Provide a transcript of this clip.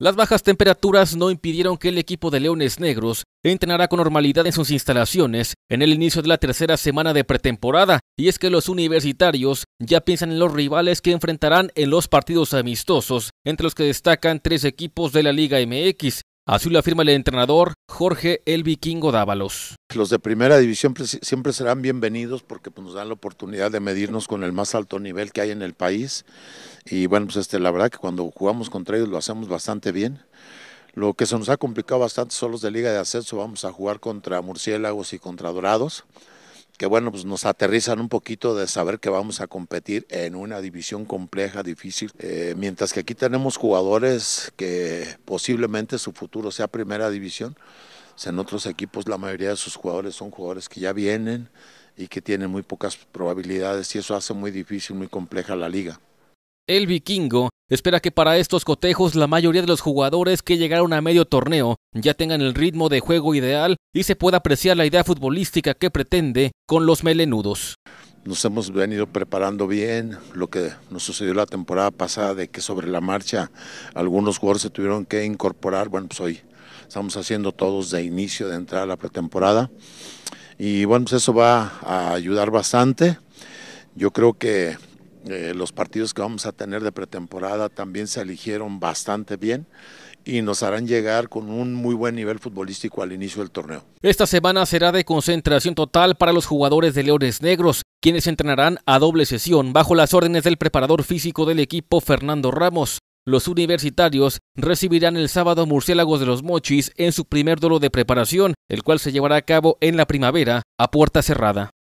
Las bajas temperaturas no impidieron que el equipo de Leones Negros entrenara con normalidad en sus instalaciones en el inicio de la tercera semana de pretemporada, y es que los universitarios ya piensan en los rivales que enfrentarán en los partidos amistosos, entre los que destacan tres equipos de la Liga MX, Así lo afirma el entrenador Jorge El Vikingo Dávalos. Los de primera división siempre serán bienvenidos porque pues, nos dan la oportunidad de medirnos con el más alto nivel que hay en el país. Y bueno, pues este, la verdad que cuando jugamos contra ellos lo hacemos bastante bien. Lo que se nos ha complicado bastante son los de Liga de Ascenso. Vamos a jugar contra Murciélagos y contra Dorados que bueno, pues nos aterrizan un poquito de saber que vamos a competir en una división compleja, difícil, eh, mientras que aquí tenemos jugadores que posiblemente su futuro sea primera división, pues, en otros equipos la mayoría de sus jugadores son jugadores que ya vienen y que tienen muy pocas probabilidades y eso hace muy difícil, muy compleja la liga. El vikingo espera que para estos cotejos la mayoría de los jugadores que llegaron a medio torneo ya tengan el ritmo de juego ideal y se pueda apreciar la idea futbolística que pretende con los melenudos. Nos hemos venido preparando bien, lo que nos sucedió la temporada pasada de que sobre la marcha algunos jugadores se tuvieron que incorporar, bueno pues hoy estamos haciendo todos de inicio, de entrada a la pretemporada y bueno pues eso va a ayudar bastante. Yo creo que eh, los partidos que vamos a tener de pretemporada también se eligieron bastante bien y nos harán llegar con un muy buen nivel futbolístico al inicio del torneo. Esta semana será de concentración total para los jugadores de Leones Negros, quienes entrenarán a doble sesión bajo las órdenes del preparador físico del equipo Fernando Ramos. Los universitarios recibirán el sábado Murciélagos de los Mochis en su primer duelo de preparación, el cual se llevará a cabo en la primavera a puerta cerrada.